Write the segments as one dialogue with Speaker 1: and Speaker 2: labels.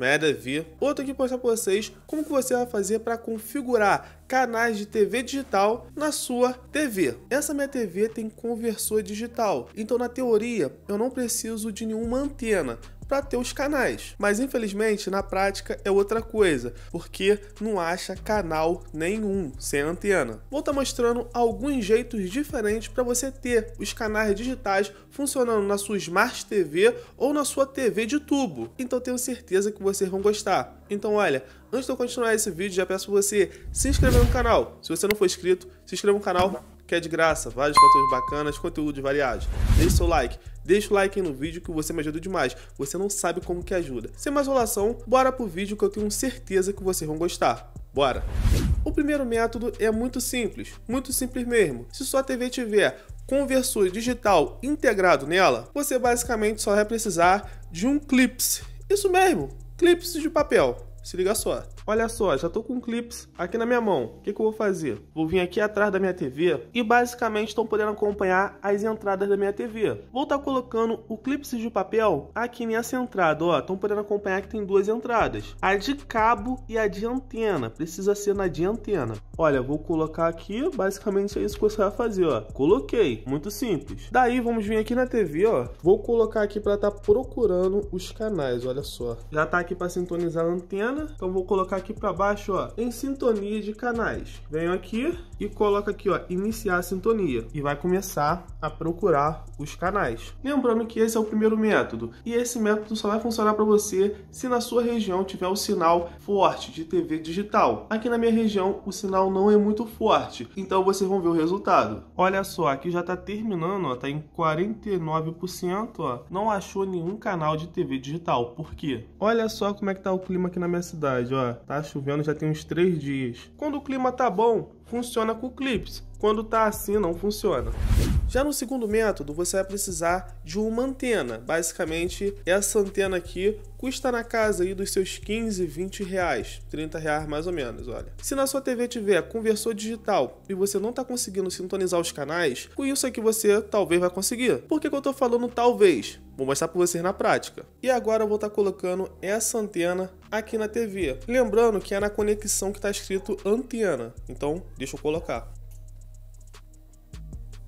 Speaker 1: Meravia. que eu aqui mostrar para vocês como que você vai fazer para configurar canais de TV digital na sua TV. Essa minha TV tem conversor digital, então na teoria eu não preciso de nenhuma antena, para ter os canais. Mas infelizmente na prática é outra coisa, porque não acha canal nenhum sem antena. Vou estar tá mostrando alguns jeitos diferentes para você ter os canais digitais funcionando na sua Smart TV ou na sua TV de tubo. Então tenho certeza que vocês vão gostar. Então olha, antes de eu continuar esse vídeo, já peço você se inscrever no canal. Se você não for inscrito, se inscreva no canal que é de graça, vários conteúdos bacanas, conteúdos variados. Deixe seu like, deixa o like aí no vídeo que você me ajuda demais. Você não sabe como que ajuda. Sem mais enrolação, bora pro vídeo que eu tenho certeza que vocês vão gostar. Bora! O primeiro método é muito simples, muito simples mesmo. Se sua TV tiver conversor digital integrado nela, você basicamente só vai precisar de um clips. Isso mesmo, clips de papel. Se liga só. Olha só, já tô com clips aqui na minha mão. O que, que eu vou fazer? Vou vir aqui atrás da minha TV e basicamente estão podendo acompanhar as entradas da minha TV. Vou estar tá colocando o clips de papel aqui nessa entrada, ó. Estão podendo acompanhar que tem duas entradas. A de cabo e a de antena. Precisa ser na de antena. Olha, vou colocar aqui, basicamente é isso que você vai fazer, ó. Coloquei, muito simples. Daí vamos vir aqui na TV, ó. Vou colocar aqui para estar tá procurando os canais, olha só. Já tá aqui para sintonizar a antena, então vou colocar colocar aqui para baixo, ó, em sintonia de canais. Venho aqui e coloco aqui, ó, iniciar a sintonia e vai começar a procurar os canais. Lembrando que esse é o primeiro método e esse método só vai funcionar para você se na sua região tiver o um sinal forte de TV digital. Aqui na minha região o sinal não é muito forte, então vocês vão ver o resultado. Olha só, aqui já está terminando, ó, tá em 49%, ó, não achou nenhum canal de TV digital. Por quê? Olha só como é que tá o clima aqui na minha cidade, ó. Tá chovendo já tem uns três dias. Quando o clima tá bom, funciona com o Clips. Quando está assim, não funciona. Já no segundo método, você vai precisar de uma antena. Basicamente, essa antena aqui custa na casa aí dos seus 15, 20 reais, 30 reais mais ou menos, olha. Se na sua TV tiver conversor digital e você não está conseguindo sintonizar os canais, com isso aqui é você talvez vai conseguir. Por que, que eu estou falando talvez? Vou mostrar para vocês na prática. E agora eu vou estar tá colocando essa antena aqui na TV. Lembrando que é na conexão que está escrito antena. Então Deixa eu colocar.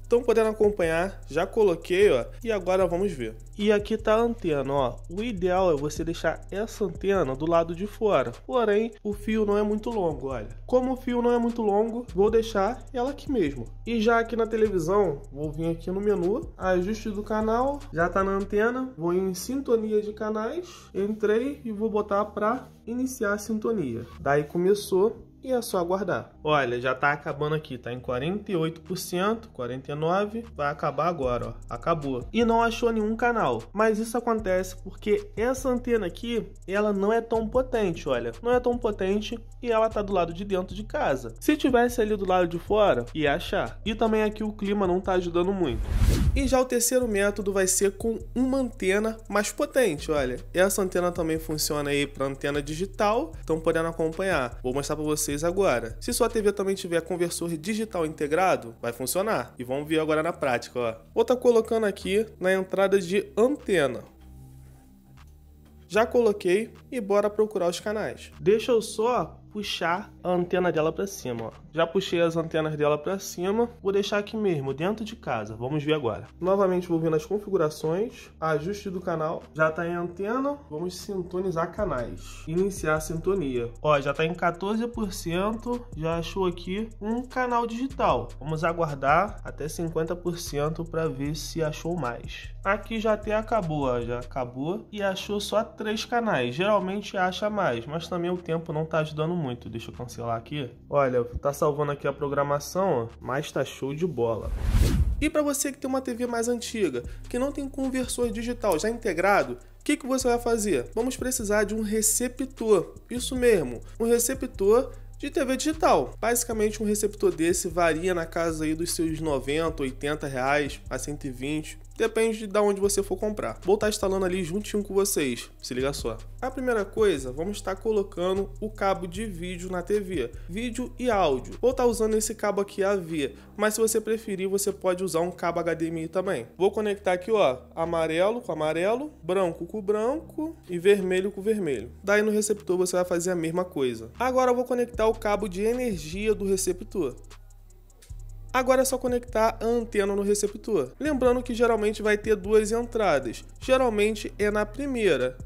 Speaker 1: Estão podendo acompanhar, já coloquei, ó, e agora vamos ver. E aqui tá a antena, ó. O ideal é você deixar essa antena do lado de fora. Porém, o fio não é muito longo, olha. Como o fio não é muito longo, vou deixar ela aqui mesmo. E já aqui na televisão, vou vir aqui no menu, ajuste do canal, já tá na antena, vou em sintonia de canais, entrei e vou botar para iniciar a sintonia. Daí começou e é só aguardar. Olha, já está acabando aqui, tá em 48%, 49%, vai acabar agora, ó, acabou. E não achou nenhum canal, mas isso acontece porque essa antena aqui, ela não é tão potente, olha, não é tão potente e ela tá do lado de dentro de casa. Se tivesse ali do lado de fora, ia achar. E também aqui o clima não tá ajudando muito. E já o terceiro método vai ser com uma antena mais potente, olha. Essa antena também funciona aí para antena digital, estão podendo acompanhar. Vou mostrar para vocês vocês agora. Se sua TV também tiver conversor digital integrado, vai funcionar. E vamos ver agora na prática, ó. Vou estar tá colocando aqui na entrada de antena. Já coloquei e bora procurar os canais. Deixa eu só puxar a antena dela para cima. Ó. Já puxei as antenas dela para cima, vou deixar aqui mesmo, dentro de casa. Vamos ver agora. Novamente vou vir nas configurações, ajuste do canal, já está em antena, vamos sintonizar canais. Iniciar a sintonia. Ó, já está em 14%, já achou aqui um canal digital. Vamos aguardar até 50% para ver se achou mais. Aqui já até acabou, ó, já acabou e achou só três canais. Geralmente acha mais, mas também o tempo não está ajudando muito muito. Deixa eu cancelar aqui. Olha, tá salvando aqui a programação, mas tá show de bola. E para você que tem uma TV mais antiga, que não tem conversor digital já integrado, o que, que você vai fazer? Vamos precisar de um receptor. Isso mesmo, um receptor de TV digital. Basicamente, um receptor desse varia na casa aí dos seus 90, 80 reais a 120. Depende de onde você for comprar. Vou estar tá instalando ali juntinho com vocês. Se liga só. A primeira coisa, vamos estar tá colocando o cabo de vídeo na TV. Vídeo e áudio. Vou estar tá usando esse cabo aqui AV, mas se você preferir, você pode usar um cabo HDMI também. Vou conectar aqui, ó, amarelo com amarelo, branco com branco e vermelho com vermelho. Daí no receptor você vai fazer a mesma coisa. Agora eu vou conectar o cabo de energia do receptor. Agora é só conectar a antena no receptor. Lembrando que geralmente vai ter duas entradas. Geralmente é na primeira,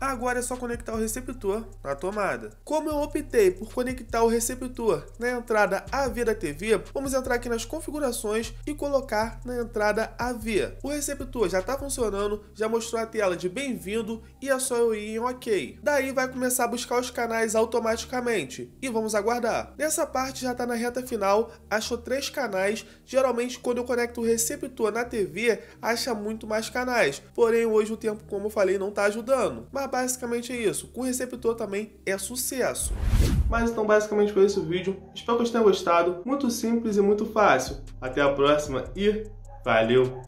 Speaker 1: Agora é só conectar o receptor na tomada. Como eu optei por conectar o receptor na entrada AV da TV, vamos entrar aqui nas configurações e colocar na entrada AV. O receptor já está funcionando, já mostrou a tela de bem-vindo e é só eu ir em OK. Daí vai começar a buscar os canais automaticamente e vamos aguardar. Nessa parte já está na reta final, achou três canais. Geralmente quando eu conecto o receptor na TV, acha muito mais canais. Porém hoje o tempo, como eu falei, não está ajudando. Mas basicamente é isso. Com o receptor também é sucesso. Mas então basicamente foi esse o vídeo. Espero que vocês tenham gostado. Muito simples e muito fácil. Até a próxima e valeu!